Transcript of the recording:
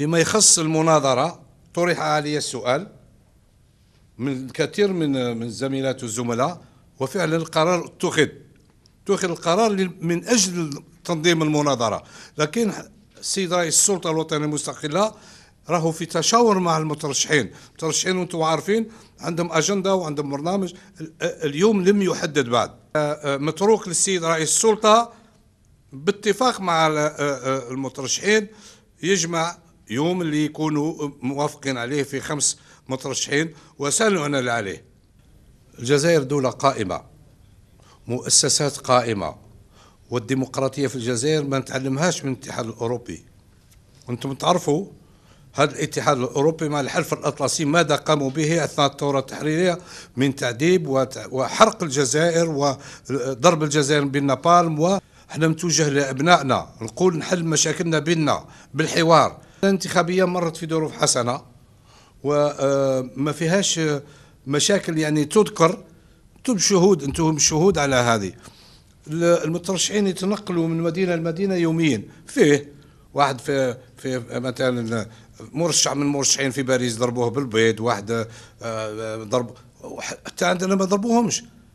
فيما يخص المناظرة طرح علي السؤال من كثير من من الزميلات والزملاء وفعلا القرار اتخذ اتخذ القرار من أجل تنظيم المناظرة لكن السيد رئيس السلطة الوطنية المستقلة راهو في تشاور مع المترشحين المترشحين وانتم عارفين عندهم أجندة وعندهم برنامج اليوم لم يحدد بعد آه، آه، متروك للسيد رئيس السلطة باتفاق مع آه، المترشحين يجمع يوم اللي يكونوا موافقين عليه في خمس مترشحين انا اللي عليه الجزائر دولة قائمة مؤسسات قائمة والديمقراطية في الجزائر ما نتعلمهاش من الاتحاد الأوروبي وانتم تعرفوا هذا الاتحاد الأوروبي مع الحلف الأطلسي ماذا قاموا به أثناء الثورة التحريرية من تعذيب وحرق الجزائر وضرب الجزائر بالنابالم احنا متوجه لأبنائنا نقول نحل مشاكلنا بيننا بالحوار الانتخابيه مرت في ظروف حسنة وما آه، فيهاش مشاكل يعني تذكر انتم شهود انتم شهود على هذه المترشحين يتنقلوا من مدينه لمدينه يوميا فيه واحد في في مثلا مرشح من المرشحين في باريس ضربوه بالبيض واحد آه، آه، ضرب حتى عندنا ما ضربوهمش